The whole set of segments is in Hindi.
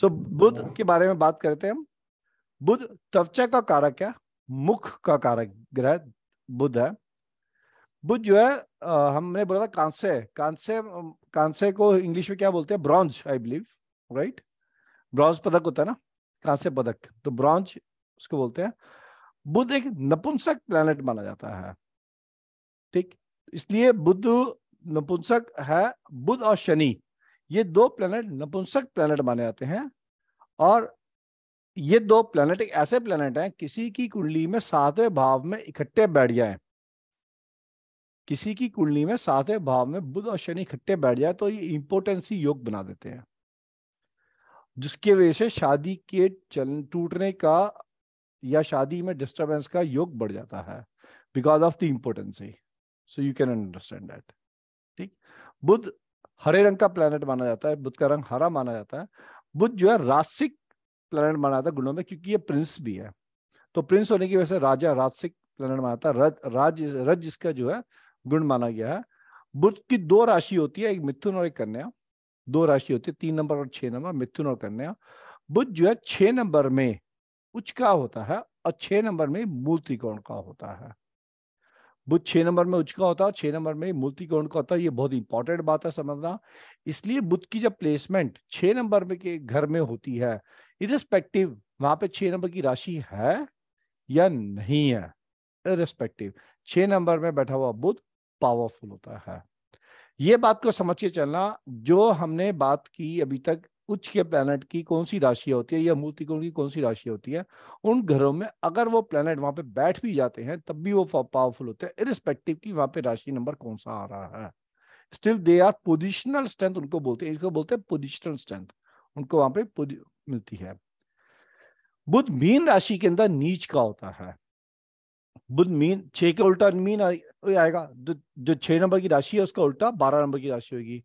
सो बुद्ध के बारे में बात करते हैं हम बुद्ध त्वचा का कारक है मुख का कारक ग्रह बुद्ध है बुद्ध जो है हमने बोला था कांसे कांसे कांसे को इंग्लिश में क्या बोलते हैं bronze I believe right bronze पदक होता है ना कांसे पदक तो ब्रॉन्ज उसको बोलते हैं बुद्ध एक नपुंसक प्लैनेट माना जाता है ठीक इसलिए बुद्ध नपुंसक है बुद्ध और शनि ये दो प्लेनेट नपुंसक प्लेनेट माने जाते हैं और ये दो प्लेनेट एक ऐसे प्लेनेट हैं किसी की कुंडली में सातवें भाव में इकट्ठे बैठ जाए किसी की कुंडली में सातवें भाव में बुध और शनि इकट्ठे बैठ जाए तो ये इंपोर्टेंसी योग बना देते हैं जिसकी वजह से शादी के चल टूटने का या शादी में डिस्टरबेंस का योग बढ़ जाता है because of the importancy so you can understand that ठीक बुध हरे रंग का प्लैनेट माना जाता है बुध का रंग हरा माना जाता है बुध जो है रासिक प्लैनेट माना जाता है गुणों में क्योंकि ये प्रिंस भी है तो प्रिंस होने की वजह से राजा रासिक प्लैनेट माना जाता है राज रज इसका जो है गुण माना गया है बुध की दो राशि होती है एक मिथुन और एक कन्या दो राशि होती है तीन नंबर और छह नंबर मिथुन और कन्या बुध जो है छह नंबर में उच्च का होता है और छह नंबर में मूल त्रिकोण का होता है बुध छह नंबर में उच्च का होता है और छह नंबर में मूर्ति गौण का होता है ये बहुत इंपॉर्टेंट बात है समझना इसलिए बुध की जब प्लेसमेंट छह नंबर में के घर में होती है इरेस्पेक्टिव वहां पे छह नंबर की राशि है या नहीं है इरेस्पेक्टिव छह नंबर में बैठा हुआ बुध पावरफुल होता है ये बात को समझ के चलना जो हमने बात की अभी तक उच्च के प्लैनेट की कौन सी राशियां होती है या मूर्तिकोण की कौन सी राशि होती है उन घरों में अगर वो प्लैनेट वहां पे बैठ भी जाते हैं तब भी वो पावरफुल होते हैं इरिस्पेक्टिव की वहां पे राशि नंबर कौन सा आ रहा है still they are positional strength उनको बोलते हैं इसको बोलते हैं पोजिशनल स्ट्रेंथ उनको वहां पे मिलती है बुद्ध मीन राशि के अंदर नीच का होता है बुद्ध मीन छे के उल्टा मीन आएगा जो छह नंबर की राशि है उसका उल्टा बारह नंबर की राशि होगी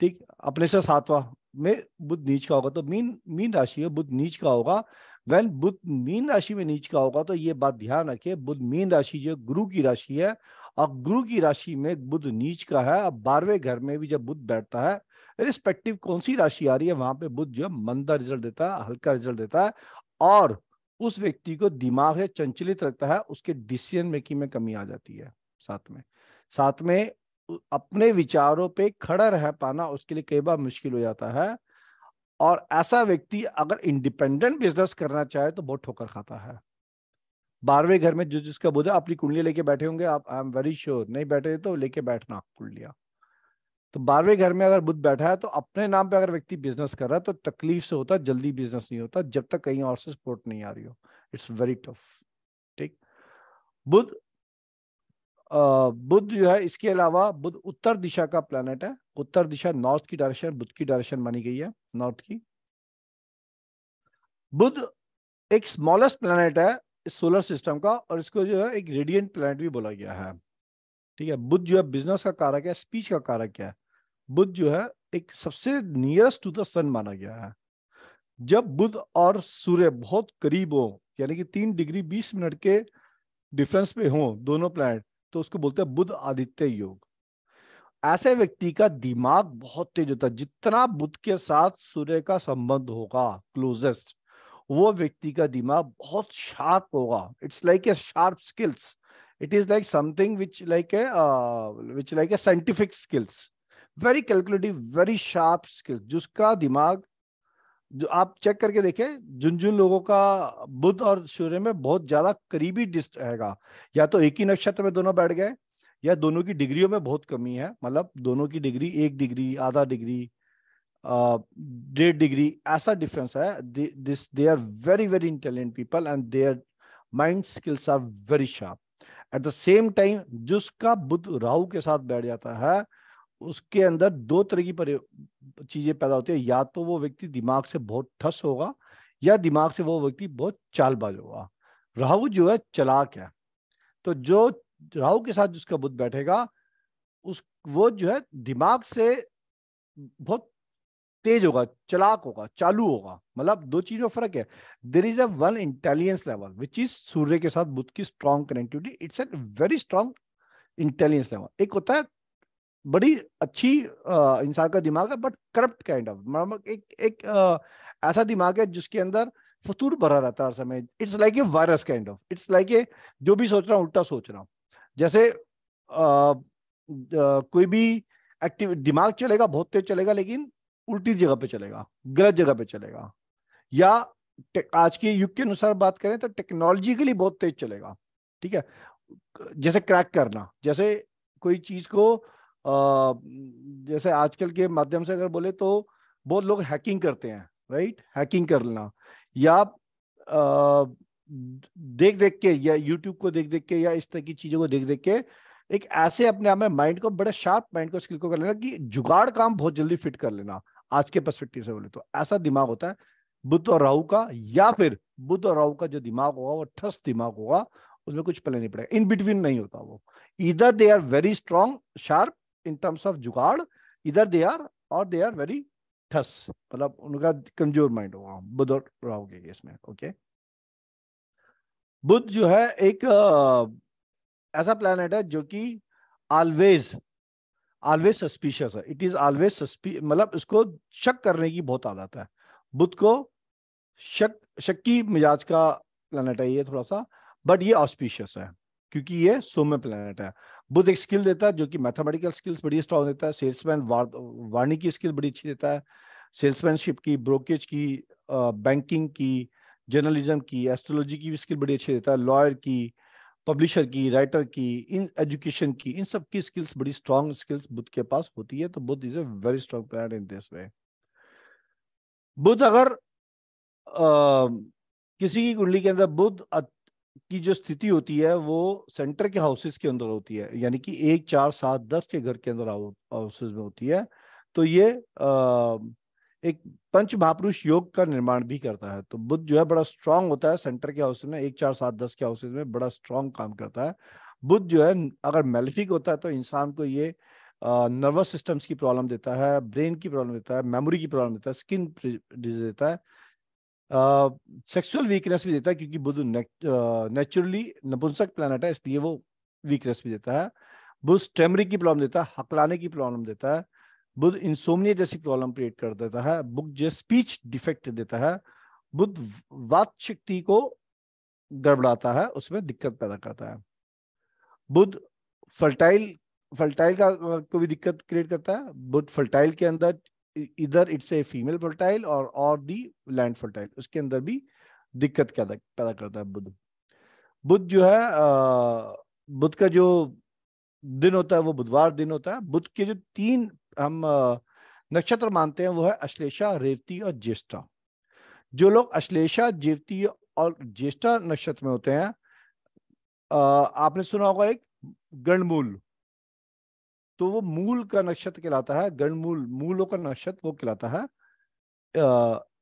ठीक अपने से सातवा में बुद्ध नीच का होगा तो मीन मीन राशि में बुद्ध नीच का होगा वेन बुद्ध मीन राशि में नीच का होगा तो ये बात ध्यान रखिए बुद्ध मीन राशि जो गुरु की राशि है और गुरु की राशि में बुद्ध नीच का है अब बारहवें घर में भी जब बुद्ध बैठता है रिस्पेक्टिव कौन सी राशि आ रही है वहां पे बुद्ध जो मंदा रिजल्ट देता है हल्का रिजल्ट देता है और उस व्यक्ति को दिमाग से चंचलित रखता है उसके डिसीजन मेकिंग में कमी आ जाती है साथ में साथ में अपने विचारों पे खड़ा रह पाना उसके लिए कई बार मुश्किल हो जाता है और ऐसा व्यक्ति अगर इंडिपेंडेंट बिजनेस करना चाहे तो बहुत ठोकर खाता है बारहवें घर में जो जिसका बोझा अपनी कुंडली लेके बैठे होंगे आप आई एम वेरी श्योर नहीं बैठे तो लेके बैठना कुंडलिया तो बारहवें घर में अगर बुद्ध बैठा है तो अपने नाम पे अगर व्यक्ति बिजनेस कर रहा है तो तकलीफ से होता जल्दी बिजनेस नहीं होता जब तक कहीं और से सपोर्ट नहीं आ रही हो इट्स वेरी टफ ठीक बुद्ध बुद्ध जो है इसके अलावा बुद्ध उत्तर दिशा का प्लानट है उत्तर दिशा नॉर्थ की डायरेक्शन बुद्ध की डायरेक्शन मानी गई है नॉर्थ की बुद्ध एक स्मॉलेस्ट प्लानट है इस सोलर सिस्टम का और इसको जो है एक रेडियंट प्लानट भी बोला गया है ठीक है बुद्ध जो है बिजनेस का कारक है स्पीच का कारक है बुद्ध जो है एक सबसे नियरेस्ट टू द सन माना गया है जब बुद्ध और सूर्य बहुत करीब हो यानी कि तीन डिग्री बीस मिनट के डिफरेंस पे हो दोनों प्लानट तो उसको बोलते हैं बुद्ध आदित्य योग ऐसे व्यक्ति का दिमाग बहुत तेज होता है जितना बुद्ध के साथ सूर्य का संबंध होगा क्लोजेस्ट वो व्यक्ति का दिमाग बहुत शार्प होगा it's like a sharp skills it is like something which like a which like a scientific skills very calculative very sharp skills जिसका दिमाग जो आप चेक करके देखें जिन जिन लोगों का बुध और सूर्य में बहुत ज्यादा करीबी डिस्ट रहेगा या तो एक ही नक्षत्र में दोनों बैठ गए या दोनों की डिग्रियों में बहुत कमी है मतलब दोनों की डिग्री एक डिग्री आधा डिग्री डेढ़ डिग्री ऐसा डिफरेंस है this they are very very intelligent people and their mind skills are very sharp at the same time जिसका बुध राहु के साथ बैठ जाता है उसके अंदर दो तरह की चीजें पैदा होती है या तो वो व्यक्ति दिमाग से बहुत ठस होगा या दिमाग से वो व्यक्ति बहुत चालबाज होगा राहु जो है चलाक है तो जो राहु के साथ जिसका बुद्ध बैठेगा उस वो जो है दिमाग से बहुत तेज होगा चलाक होगा चालू होगा मतलब दो चीज में फर्क है there is a one intelligence level which is Surya के साथ बुद्ध की strong connectivity it's a very strong intelligence level एक होता है बड़ी अच्छी इंसान का दिमाग है बट करप्ट काइंड ऑफ मतलब एक एक आ, ऐसा दिमाग है जिसके अंदर फतूर भरा रहता है हर समय it's like a virus kind of it's like a जो भी सोच रहा हूँ उल्टा सोच रहा हूँ जैसे आ, आ, कोई भी एक्टिव दिमाग चलेगा बहुत तेज चलेगा लेकिन उल्टी जगह पे चलेगा गलत जगह पे चलेगा या आज के युग के अनुसार बात करें तो टेक्नोलॉजी के लिए बहुत तेज चलेगा ठीक है जैसे क्रैक करना जैसे कोई चीज को जैसे आजकल के माध्यम से अगर बोले तो बहुत लोग हैकिंग करते हैं राइट हैकिंग कर लेना या देख देख के या यूट्यूब को देख देख के या इस तरह की चीजों को देख देख के एक ऐसे अपने आप में माइंड को बड़े शार्प माइंड को स्किल को कर लेना कि जुगाड़ काम बहुत जल्दी फिट कर लेना आज के परस्पेक्टिव से बोले तो ऐसा दिमाग होता है बुद्ध और राहु का या फिर बुद्ध और राहु का जो दिमाग होगा वो ठस दिमाग होगा उसमें कुछ पहले नहीं पड़ेगा इन बिटवीन नहीं होता वो इधर they are very strong sharp in terms of jugaad इधर दे आर और दे आर वेरी ठस मतलब उनका कमजोर माइंड होगा बुद्ध और राहु के केस में ओके बुद्ध जो है एक ऐसा प्लेनेट है जो कि ऑलवेज ऑलवेज सस्पिशियस है इट इज ऑलवेज सस्पी मतलब इसको शक करने की बहुत आदत है बुद्ध को शक शक्की मिजाज का प्लेनेट है ये थोड़ा सा बट ये ऑस्पिशियस है क्योंकि ये सोम्य प्लानट है बुध एक स्किल देता है जो कि मैथमेटिकल स्किल्स बड़ी स्ट्रॉन्ग देता है सेल्समैन वाणी की स्किल बड़ी अच्छी देता है सेल्समैनशिप की ब्रोकेज की बैंकिंग की जर्नलिज्म की एस्ट्रोलॉजी की भी स्किल बड़ी अच्छी देता है लॉयर की पब्लिशर की राइटर की इन एजुकेशन की इन सब की स्किल्स बड़ी स्ट्रॉन्ग स्किल्स बुद्ध के पास होती है तो Buddh is a very strong plan in this way Buddh अगर आ, किसी की कुंडली के अंदर बुद्ध की जो स्थिति होती है वो सेंटर के हाउसेस के अंदर होती है यानी कि एक चार सात दस के घर के अंदर हाउसेस में होती है तो ये आ, एक पंच महापुरुष योग का निर्माण भी करता है तो बुद्ध जो है बड़ा स्ट्रांग होता है सेंटर के हाउसेस में एक चार सात दस के हाउसेस में बड़ा स्ट्रांग काम करता है बुद्ध जो है अगर मेलिफिक होता है तो इंसान को ये नर्वस सिस्टम्स की प्रॉब्लम देता है ब्रेन की प्रॉब्लम देता है मेमोरी की प्रॉब्लम देता है स्किन डिजीज देता है सेक्सुअल वीकनेस भी देता है क्योंकि बुध नेचुरली नपुंसक प्लानट है इसलिए वो वीकनेस भी देता है बुध स्टेमरी की प्रॉब्लम देता है हकलाने की प्रॉब्लम देता है बुध इंसोमिया जैसी प्रॉब्लम क्रिएट कर देता है बुध जो स्पीच डिफेक्ट देता है बुध वाक शक्ति को गड़बड़ाता है उसमें दिक्कत पैदा करता है बुध फर्टाइल फर्टाइल का को भी दिक्कत क्रिएट करता है बुध फर्टाइल के अंदर इधर इट्स ए फीमेल फर्टाइल और और दी लैंड फर्टाइल उसके अंदर भी दिक्कत क्या पैदा करता है बुध बुध जो है बुध का जो दिन होता है वो बुधवार दिन होता है बुध के जो तीन हम नक्षत्र मानते हैं वो है अश्लेषा रेवती और ज्येष्ठा जो लोग अश्लेषा जेवती और ज्येष्ठा नक्षत्र में होते हैं आपने सुना होगा एक गणमूल तो वो मूल का नक्षत्र कहलाता है गणमूल मूलों का नक्षत्र वो कहलाता है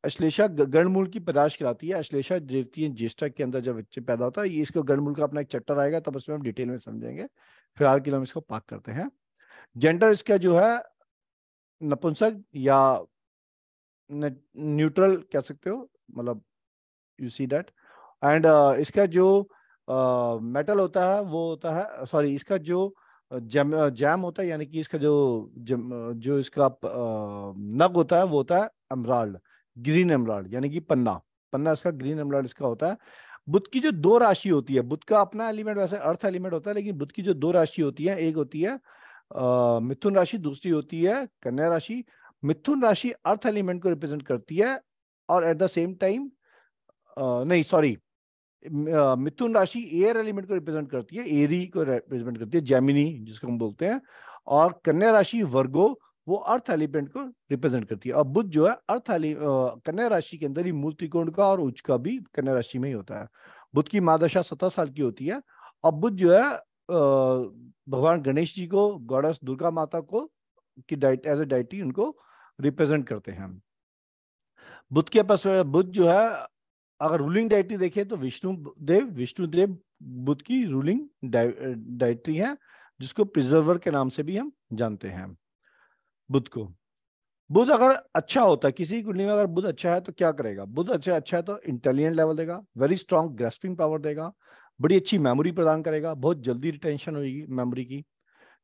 अश्लेषा गणमूल की पैदाश कहलाती है अश्लेषा देवती ज्येष्ठा के अंदर जब बच्चे पैदा होता है ये इसको गणमूल का अपना एक चैप्टर आएगा तब उसमें हम डिटेल में समझेंगे फिलहाल के लिए हम इसको पाक करते हैं जेंडर इसका जो है नपुंसक या न्यूट्रल कह सकते हो मतलब यू सी डेट एंड इसका जो मेटल uh, होता है वो होता है सॉरी इसका जो uh, जैम जैम होता है यानी कि इसका जो जम, जो इसका नग होता है वो होता है एमराल्ड ग्रीन एमराल्ड यानी कि पन्ना पन्ना इसका ग्रीन एमराल्ड इसका होता है बुद्ध की जो दो राशि होती है बुद्ध का अपना एलिमेंट वैसे अर्थ एलिमेंट होता है लेकिन बुद्ध की जो दो राशि होती है एक होती है मिथुन राशि दूसरी होती है कन्या राशि मिथुन राशि अर्थ एलिमेंट को रिप्रेजेंट करती है और एट द सेम टाइम नहीं सॉरी मिथुन राशि एयर एलिमेंट को रिप्रेजेंट करती है एरी e को रिप्रेजेंट करती है जैमिनी जिसको हम बोलते हैं और कन्या राशि वर्गो वो अर्थ एलिमेंट को रिप्रेजेंट करती है और बुद्ध जो है अर्थ एलि कन्या राशि के अंदर ही मूल त्रिकोण का और उच्च का भी कन्या राशि में ही होता है बुद्ध की मादशा सत्रह साल की होती है और बुद्ध जो है भगवान गणेश जी को गौड़स दुर्गा माता को की डाइट एज ए डाइटी उनको रिप्रेजेंट करते हैं बुद्ध के पास बुद्ध जो है अगर रूलिंग डायट्री देखें तो विष्णु देव विष्णु देव बुद्ध की रूलिंग डायट्री eh, है जिसको प्रिजर्वर के नाम से भी हम जानते हैं बुद्ध को बुद्ध अगर अच्छा होता किसी कुंडली में अगर बुद्ध अच्छा है तो क्या करेगा बुद्ध अच्छा अच्छा है तो इंटेलिजेंट लेवल देगा वेरी स्ट्रॉन्ग ग्रेस्पिंग पावर देगा बड़ी अच्छी मेमोरी प्रदान करेगा बहुत जल्दी रिटेंशन होगी मेमोरी की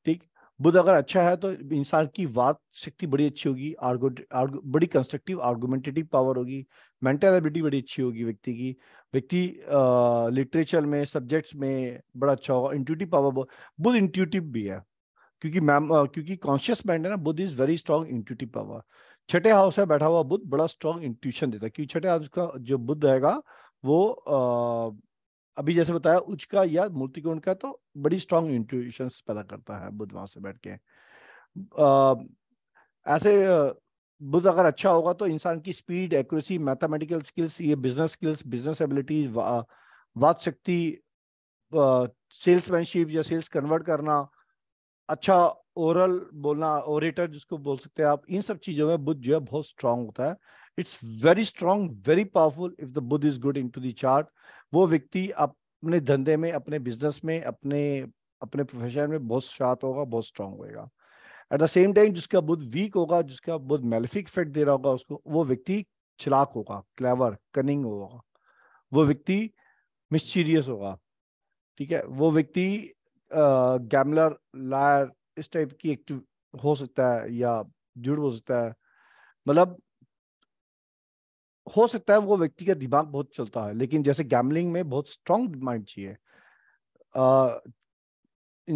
ठीक बुद्ध अगर अच्छा है तो इंसान की बात शक्ति बड़ी अच्छी होगी आर्गो, बड़ी कंस्ट्रक्टिव आर्गुमेंटेटिव पावर होगी मेंटल एबिलिटी बड़ी अच्छी होगी व्यक्ति की व्यक्ति लिटरेचर में सब्जेक्ट्स में बड़ा अच्छा होगा इंट्यूटिव पावर बुद्ध इंट्यूटिव भी है क्योंकि मैम क्योंकि कॉन्शियस माइंड है ना Buddh is very strong intuitive power छठे हाउस में बैठा हुआ बुद्ध बड़ा स्ट्रॉन्ग इंट्यूशन देता है क्योंकि छठे हाउस का जो बुद्ध रहेगा वो अभी जैसे बताया उच्च का या मूर्ति मूर्तिकोण का तो बड़ी स्ट्रांग इंट्यूशन पैदा करता है बुद्ध वहां से बैठ के ऐसे बुद्ध अगर अच्छा होगा तो इंसान की स्पीड एक्यूरेसी मैथमेटिकल स्किल्स ये बिजनेस स्किल्स बिजनेस एबिलिटीज वाद शक्ति सेल्समैनशिप या सेल्स कन्वर्ट करना अच्छा ओरल बोलना ओरेटर जिसको बोल सकते हैं आप इन सब चीज़ों में बुद्ध जो है बहुत स्ट्रांग होता है it's very strong very powerful if the Buddh is good in to dart वो व्यक्ति अपने धंधे में अपने बिजनेस में अपने अपने प्रोफेशन में बहुत शार्प होगा बहुत स्ट्रांग होगा एट द सेम टाइम जिसका बुद्ध वीक होगा जिसका बुद्ध मेलिफिक इफेक्ट दे रहा होगा उसको वो व्यक्ति चलाक होगा क्लेवर कनिंग होगा वो व्यक्ति मिस्चीरियस होगा ठीक है वो व्यक्ति गैमलर लायर इस टाइप की एक्टिव हो सकता है या जुड़ हो सकता है मतलब हो सकता है वो व्यक्ति का दिमाग बहुत चलता है लेकिन जैसे गैमलिंग में बहुत स्ट्रांग माइंड चाहिए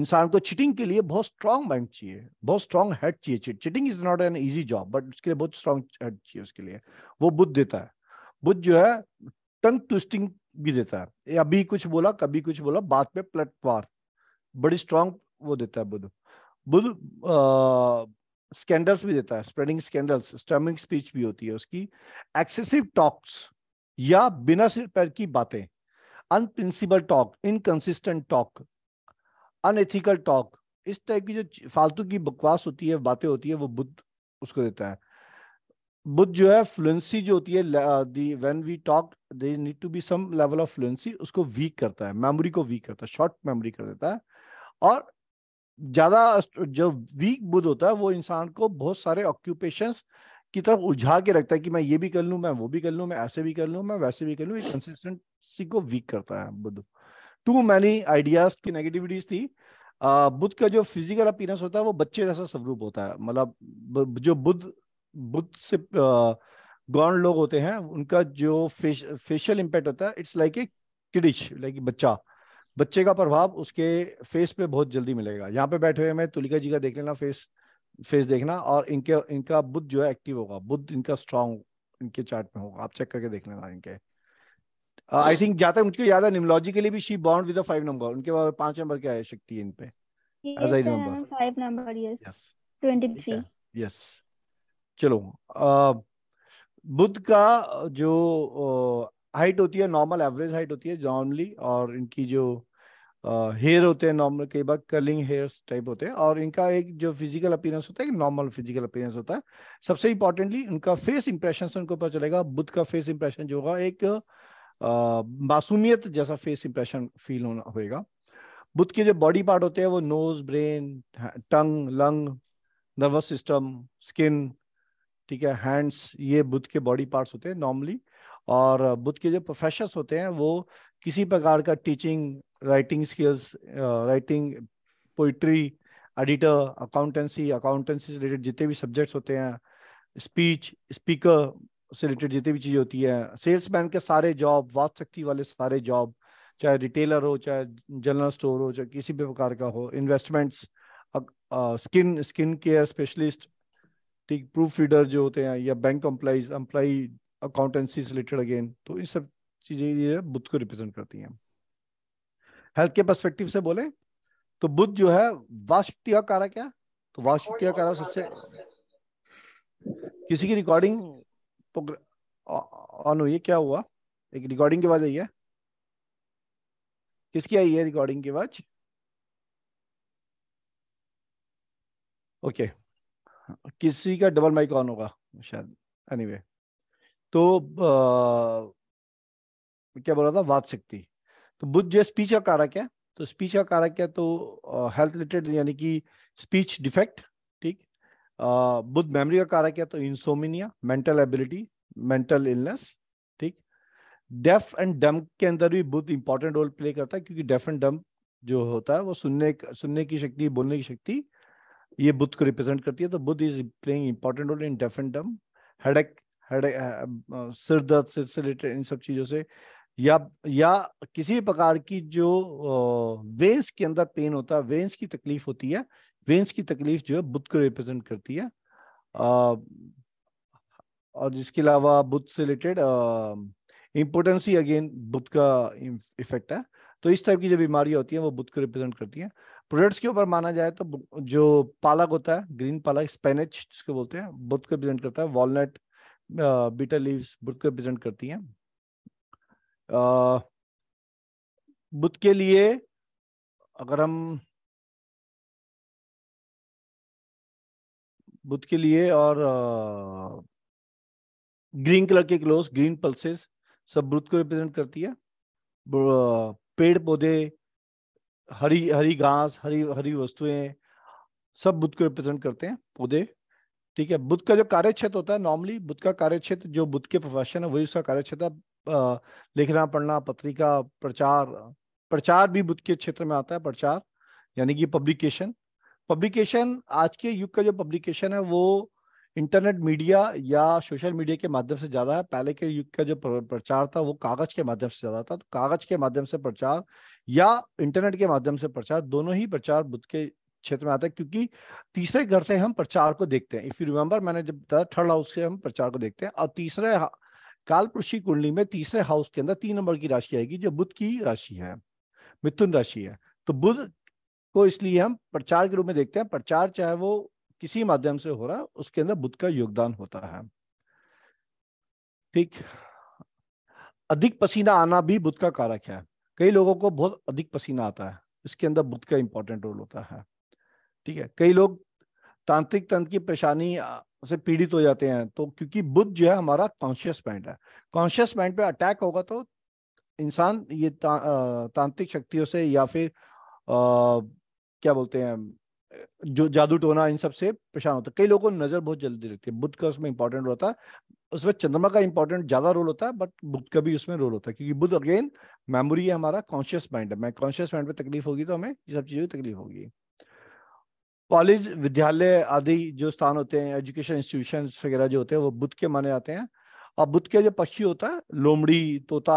इंसान को चिटिंग के लिए बहुत स्ट्रांग माइंड चाहिए बहुत स्ट्रांग हेड चाहिए cheating is not an easy job but उसके लिए बहुत स्ट्रांग हेड चाहिए उसके लिए वो बुद्ध देता है बुद्ध जो है टंग ट्विस्टिंग भी देता है अभी कुछ बोला कभी कुछ बोला बाद में प्लेटवार बड़ी स्ट्रांग वो देता है बुद्ध बुध स्कैंडल्स भी देता है स्प्रेडिंग स्कैंडल्स स्टमिंग स्पीच भी होती है उसकी एक्सेसिव टॉक्स या बिना सिर पैर की बातें unprincipled talk inconsistent talk unethical talk इस टाइप की जो फालतू की बकवास होती है बातें होती है वो बुद्ध उसको देता है बुद्ध जो है फ्लुएंसी जो होती है the when we talk they need to be some level of fluency उसको वीक करता है मेमोरी को वीक करता है शॉर्ट मेमोरी कर देता है और ज्यादा जो वीक बुद्ध होता है वो इंसान को बहुत सारे ऑक्यूपेशन की तरफ उलझा के रखता है कि मैं ये भी कर लूं मैं वो भी कर लूं मैं ऐसे भी कर लूं मैं वैसे भी कर लूं कंसिस्टेंसी को वीक करता है बुद्ध टू मैनी आइडियाज की नेगेटिविटीज थी बुद्ध का जो फिजिकल अपीरेंस होता है वो बच्चे जैसा स्वरूप होता है मतलब जो बुद्ध बुद्ध से गौन लोग होते हैं उनका जो फेश, फेशियल इम्पैक्ट होता है it's like a kiddish like बच्चा बच्चे का प्रभाव उसके फेस पे बहुत जल्दी मिलेगा यहाँ पे बैठे हुए मैं तुलिका जी का देख लेना फेस फेस देखना और इनके इनका बुद्ध जो है एक्टिव होगा बुद्ध इनका स्ट्रांग इनके चार्ट में होगा आप चेक करके देख लेना इनके आई uh, थिंक जहाँ तक याद है निमलॉजी के लिए भी she bond with five number उनके बाद पांच नंबर क्या है शक्ति इन पे as I remember number yes चलो uh, बुद्ध का uh, जो हाइट होती है नॉर्मल एवरेज हाइट होती है जॉनली और इनकी जो हेयर होते हैं नॉर्मल कई बार कर्लिंग हेयर्स टाइप होते हैं और इनका एक जो फिजिकल अपीयरेंस होता है नॉर्मल फिजिकल अपीयरेंस होता है सबसे इंपॉर्टेंटली उनका फेस इंप्रेशन से उनको पता चलेगा बुद्ध का फेस इंप्रेशन जो होगा एक मासूमियत जैसा फेस इंप्रेशन फील होना होगा बुद्ध के जो बॉडी पार्ट होते हैं वो nose brain tongue lung nervous system skin ठीक है हैंड्स ये बुद्ध के बॉडी पार्ट्स होते हैं नॉर्मली और बुद्ध के जो प्रोफेशंस होते हैं वो किसी प्रकार का teaching writing skills, uh, writing poetry, editor accountancy accountancy से रिलेटेड जितने भी सब्जेक्ट्स होते हैं स्पीच स्पीकर से रिलेटेड जितनी भी चीज़ें होती हैं सेल्समैन के सारे जॉब वाद शक्ति वाले सारे जॉब चाहे रिटेलर हो चाहे जनरल स्टोर हो चाहे किसी भी प्रकार का हो investments skin skin care specialist ठीक प्रूफ रीडर जो होते हैं या बैंक एम्प्लाईज एम्प्लाई अकाउंटेंसी से रिलेटेड अगेन तो ये सब चीज़ें ये बुद्ध को रिप्रेजेंट करती हैं हेल्थ के पर्सपेक्टिव से बोले तो बुद्ध जो है वाशित्य कारक क्या तो वाशित्य कारक सबसे किसी की रिकॉर्डिंग ऑन हुई क्या हुआ एक रिकॉर्डिंग की आवाज आई है किसकी आई है रिकॉर्डिंग की आवाज ओके किसी का डबल माइक ऑन होगा शायद एनीवे anyway. तो आ, क्या बोल रहा था वाद शक्ति तो बुद्ध जो स्पीच का कारक है तो स्पीच का कारक है तो हेल्थ रिलेटेड यानी कि स्पीच डिफेक्ट ठीक बुद्ध मेमोरी का कारक है तो insomnia mental ability mental illness ठीक डेफ एंड डम के अंदर भी बुद्ध इंपॉर्टेंट रोल प्ले करता है क्योंकि डेफ एंड डम जो होता है वो सुनने सुनने की शक्ति बोलने की शक्ति ये बुद्ध को रिप्रेजेंट करती है तो Buddh is playing important role in deaf and dumb headache headache सिर दर्द से रिलेटेड इन सब चीज़ों से या या किसी प्रकार की जो वेंस के अंदर पेन होता है वेंस की तकलीफ होती है वेंस की तकलीफ जो है बुद्ध को रिप्रेजेंट करती है और इसके अलावा बुद्ध से रिलेटेड इम्पोर्टेंस ही अगेन बुद्ध का इफेक्ट है तो इस टाइप की जो बीमारियां होती हैं वो बुद्ध को रिप्रेजेंट करती हैं प्रोडक्ट्स के ऊपर माना जाए तो जो पालक होता है ग्रीन पालक स्पेनिच जिसको बोलते हैं बुद्ध को रिप्रेजेंट करता है वॉलनट बीटर लीव्स बुद्ध को रिप्रेजेंट करती हैं बुद्ध के लिए अगर हम बुद्ध के लिए और ग्रीन कलर के क्लोज ग्रीन पल्सेस सब बुद्ध को रिप्रेजेंट करती है पेड़ पौधे हरी हरी घास हरी हरी वस्तुएं सब बुद्ध को रिप्रेजेंट करते हैं पौधे ठीक है बुद्ध का जो कार्य क्षेत्र होता है नॉर्मली बुद्ध का कार्य क्षेत्र जो बुद्ध के प्रोफेशन है वही उसका कार्य क्षेत्र लिखना पढ़ना पत्रिका प्रचार प्रचार भी बुद्ध के क्षेत्र में आता है प्रचार यानी कि पब्लिकेशन पब्लिकेशन आज के युग का जो पब्लिकेशन है वो इंटरनेट मीडिया या सोशल मीडिया के माध्यम से ज्यादा है पहले के युग का जो प्रचार था वो कागज के माध्यम से ज्यादा था तो कागज के माध्यम से प्रचार या इंटरनेट के माध्यम से प्रचार दोनों ही प्रचार बुद्ध के क्षेत्र में आता है क्योंकि तीसरे घर से हम प्रचार को देखते हैं इफ यू रिमेम्बर मैंने जब बताया थर्ड हाउस से हम प्रचार को देखते हैं और तीसरे कालपुरुषी कुंडली में तीसरे हाउस के अंदर तीन नंबर की राशि आएगी जो बुद्ध की राशि है मिथुन राशि है तो बुद्ध को इसलिए हम प्रचार के रूप में देखते हैं प्रचार चाहे वो किसी माध्यम से हो रहा है उसके अंदर बुद्ध का योगदान होता है ठीक अधिक पसीना आना भी बुद्ध का कारक है कई लोगों को बहुत अधिक पसीना आता है इसके अंदर बुद्ध का इंपॉर्टेंट रोल होता है ठीक है कई लोग तांत्रिक तंत्र की परेशानी से पीड़ित हो जाते हैं तो क्योंकि बुद्ध जो है हमारा कॉन्शियस माइंड है कॉन्शियस माइंड पे अटैक होगा तो इंसान ये ता, तांत्रिक शक्तियों से या फिर आ, क्या बोलते हैं जो जादू टोना इन सब से परेशान होता है कई लोगों को नजर बहुत जल्दी लगती है बुद्ध का उसमें इंपॉर्टेंट होता है उसमें चंद्रमा का इंपॉर्टेंट ज्यादा रोल होता है बट बुद्ध का भी उसमें रोल होता है क्योंकि बुद्ध अगेन मेमोरी है हमारा कॉन्शियस माइंड है मैं कॉन्शियस माइंड पे तकलीफ होगी तो हमें ये सब चीजों की तकलीफ होगी कॉलेज विद्यालय आदि जो स्थान होते हैं एजुकेशन इंस्टीट्यूशन वगैरह जो होते हैं वो बुद्ध के माने जाते हैं और बुद्ध के जो पक्षी होता है लोमड़ी तोता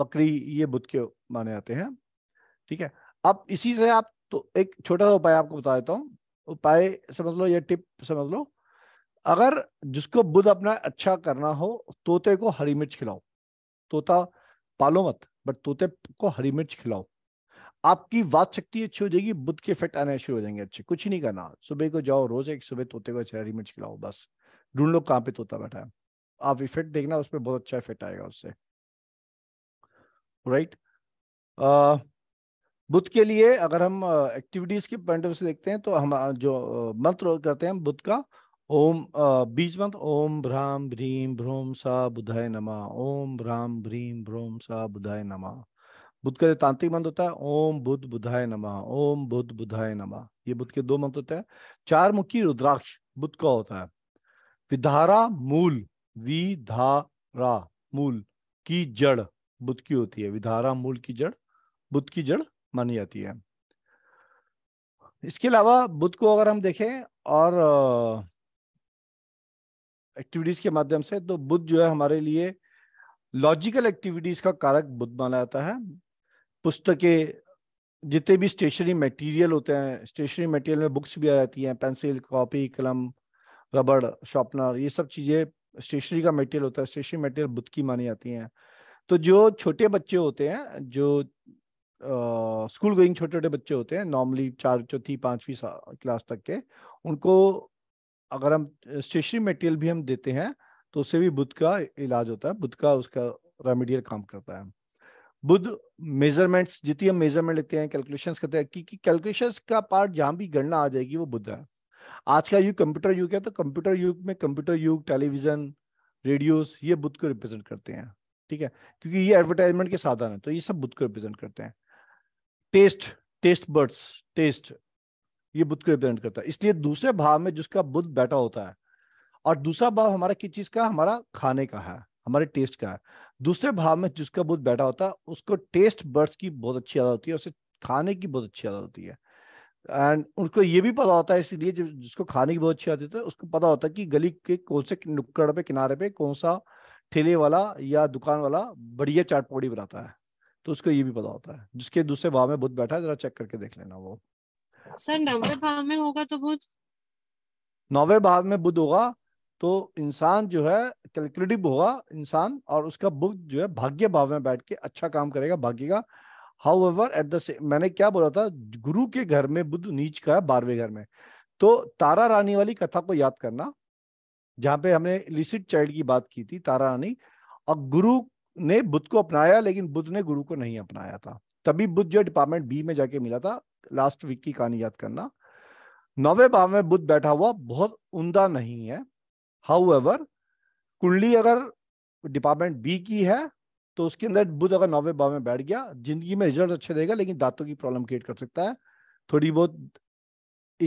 बकरी ये बुद्ध के माने जाते हैं ठीक है अब इसी से आप तो एक छोटा सा उपाय आपको बता देता हूँ उपाय समझ लो या टिप समझ लो अगर जिसको बुद्ध अपना अच्छा करना हो तोते को हरी मिर्च खिलाओ तोता पालो मत बट तोते को हरी मिर्च खिलाओ आपकी बात शक्ति अच्छी हो जाएगी बुद्ध के फिट आने शुरू हो जाएंगे अच्छे कुछ ही नहीं करना सुबह को जाओ रोज एक सुबह तोते को अच्छा हरी मिर्च खिलाओ बस ढूंढ लो कहाँ पे तोता बैठा है आप इफेक्ट देखना उस पर बहुत अच्छा इफेक्ट आएगा उससे राइट बुद्ध के लिए अगर हम एक्टिविटीज के पॉइंट ऑफ से देखते हैं तो हम जो मंत्र करते हैं बुद्ध का ओम बीज मंत्र ओम भ्राम भ्रीम भ्रोम सा बुधाय नमा ओम भ्राम भ्रीम भ्रोम सा बुधाय नमा बुद्ध का जो तांत्रिक मंत्र होता है ओम बुद्ध बुधाय नमः ओम बुद्ध बुधाय नमः ये बुद्ध के दो मंत्र होते हैं चार मुखी रुद्राक्ष बुद्ध का होता है विधारा मूल विधारा मूल की जड़ बुद्ध की होती है विधारा मूल की जड़ बुद्ध की जड़ मानी जाती है इसके अलावा बुद्ध को अगर हम देखें और एक्टिविटीज के माध्यम से तो बुद्ध जो है हमारे लिए लॉजिकल एक्टिविटीज का कारक बुद्ध माना जाता है पुस्तकें जितने भी स्टेशनरी मटेरियल होते हैं स्टेशनरी मटेरियल में बुक्स भी आ जाती हैं पेंसिल कॉपी कलम रबड़ शॉपनर ये सब चीज़ें स्टेशनरी का मटेरियल होता है स्टेशनरी मटेरियल बुद्ध की मानी जाती हैं तो जो छोटे बच्चे होते हैं जो स्कूल गोइंग छोटे छोटे बच्चे होते हैं नॉर्मली चार चौथी पाँचवीं क्लास तक के उनको अगर हम स्टेशनरी मटेरियल भी हम देते हैं तो उससे भी बुध का इलाज होता है बुद्ध का उसका रेमेडियल काम करता है बुद्ध मेजरमेंट्स जितनी हम मेजरमेंट लेते हैं कैलकुलेशन करते हैं क्योंकि कैलकुलेशन का पार्ट जहां भी गणना आ जाएगी वो बुद्ध है आज का युग कंप्यूटर युग है तो कंप्यूटर युग में कंप्यूटर युग टेलीविजन रेडियोस ये बुद्ध को रिप्रेजेंट करते हैं ठीक है क्योंकि ये एडवर्टाइजमेंट के साधन है तो ये सब बुद्ध को रिप्रेजेंट करते हैं टेस्ट टेस्ट बर्ड्स टेस्ट ये बुद्ध को रिप्रेजेंट करता है इसलिए दूसरे भाव में जिसका बुद्ध बैठा होता है और दूसरा भाव हमारा किस चीज का हमारा खाने का है हमारे टेस्ट का है दूसरे भाव में जिसका बुद्ध बैठा होता है उसको टेस्ट बर्ड्स की बहुत अच्छी आदत होती है उसे खाने की बहुत अच्छी आदत होती है एंड उनको ये भी पता होता है इसीलिए जब जिसको खाने की बहुत अच्छी आदत है उसको पता होता है कि गली के कौन से नुक्कड़ पे किनारे पे कौन सा ठेले वाला या दुकान वाला बढ़िया चाट पौड़ी बनाता है तो उसको ये भी पता होता है जिसके दूसरे भाव में बुद्ध बैठा है जरा चेक करके देख लेना वो सर नवे भाव में होगा तो बुद्ध नौवे भाव में बुद्ध होगा तो इंसान जो है कैलकुलेटिव होगा इंसान और उसका बुक जो है भाग्य भाव में बैठ के अच्छा काम करेगा भाग्य का हाउ एवर एट द मैंने क्या बोला था गुरु के घर में बुद्ध नीच का है बारहवें घर में तो तारा रानी वाली कथा को याद करना जहाँ पे हमने लिसिट चाइल्ड की बात की थी तारा रानी और गुरु ने बुद्ध को अपनाया लेकिन बुद्ध ने गुरु को नहीं अपनाया था तभी बुद्ध जो डिपार्टमेंट बी में जाके मिला था लास्ट वीक की कहानी याद करना नौवे भाव में बुद्ध बैठा हुआ बहुत उमदा नहीं है हाउ एवर कुंडली अगर डिपार्टमेंट बी की है तो उसके अंदर बुध अगर नौवे भाव में बैठ गया जिंदगी में रिजल्ट अच्छे देगा लेकिन दांतों की प्रॉब्लम क्रिएट कर सकता है थोड़ी बहुत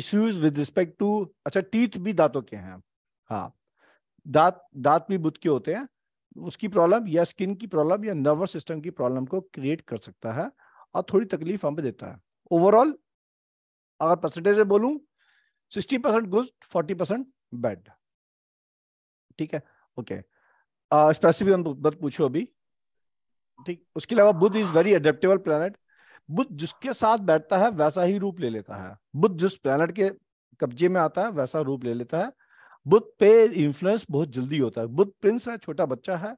इश्यूज विद रिस्पेक्ट टू अच्छा टीथ भी दांतों के हैं हाँ दांत दांत भी बुध के होते हैं उसकी प्रॉब्लम या स्किन की प्रॉब्लम या नर्वस सिस्टम की प्रॉब्लम को क्रिएट कर सकता है और थोड़ी तकलीफ हमें देता है ओवरऑल अगर परसेंटेज बोलूं sixty percent good forty percent bad ठीक है ओके स्पेसिफिक मत पूछो अभी ठीक उसके अलावा Buddh is very adaptable planet Buddh जिसके साथ बैठता है वैसा ही रूप ले लेता है बुद्ध जिस प्लानट के कब्जे में आता है वैसा रूप ले लेता है बुद्ध पे इन्फ्लुएंस बहुत जल्दी होता है बुद्ध प्रिंस है छोटा बच्चा है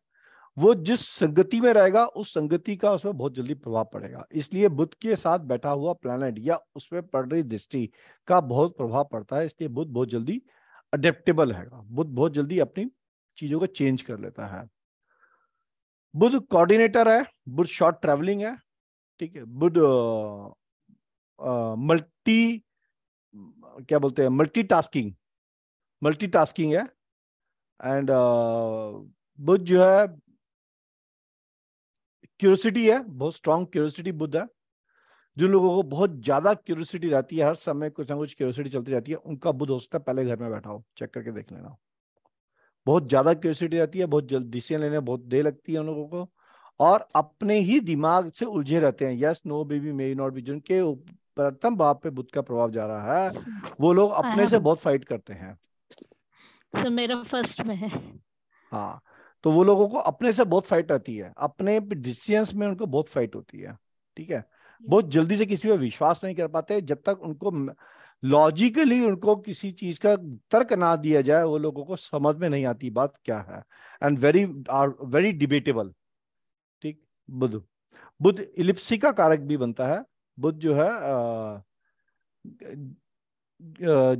वो जिस संगति में रहेगा उस संगति का उसमें बहुत जल्दी प्रभाव पड़ेगा इसलिए बुद्ध के साथ बैठा हुआ प्लैनेट या उसमें पड़ रही दृष्टि का बहुत प्रभाव पड़ता है इसलिए बुद्ध बहुत जल्दी अडेप्टेबल है बुद्ध बहुत जल्दी अपनी चीजों को चेंज कर लेता है बुध कोऑर्डिनेटर है बुध शॉर्ट ट्रेवलिंग है ठीक है बुध मल्टी क्या बोलते हैं मल्टी टास्किंग मल्टी टास्किंग है एंड बुध जो है क्यूरोसिटी है बहुत स्ट्रॉन्ग क्यूरोसिटी बुद्ध है जिन लोगों को बहुत ज्यादा क्यूरोसिटी रहती है हर समय कुछ ना कुछ क्यूरोसिटी चलती रहती है उनका बुद्ध हो सकता है पहले घर में बैठा हो चेक करके देख लेना हो बहुत ज्यादा क्यूरसिटी रहती है बहुत जल्द डिसीजन लेने बहुत देर लगती है उन लोगों को और अपने ही दिमाग से उलझे रहते हैं yes no baby may not be जिनके प्रथम भाव पे बुद्ध का प्रभाव जा रहा है वो लोग हाँ, अपने हाँ। से बहुत फाइट करते हैं तो मेरा फर्स्ट में है हाँ तो वो लोगों को अपने से बहुत फाइट रहती है अपने डिसीजंस में उनको बहुत फाइट होती है ठीक है बहुत जल्दी से किसी पे विश्वास नहीं कर पाते जब तक उनको लॉजिकली उनको किसी चीज का तर्क ना दिया जाए वो लोगों को समझ में नहीं आती बात क्या है and very are very debatable ठीक बुद्ध बुद्ध इलिप्सी का कारक भी बनता है बुद्ध जो है आ,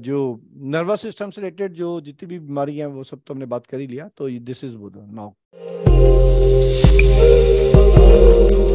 जो नर्वस सिस्टम से रिलेटेड जो जितनी भी बीमारी हैं वो सब तो हमने बात कर ही लिया तो दिस इज बुद्ध नाउ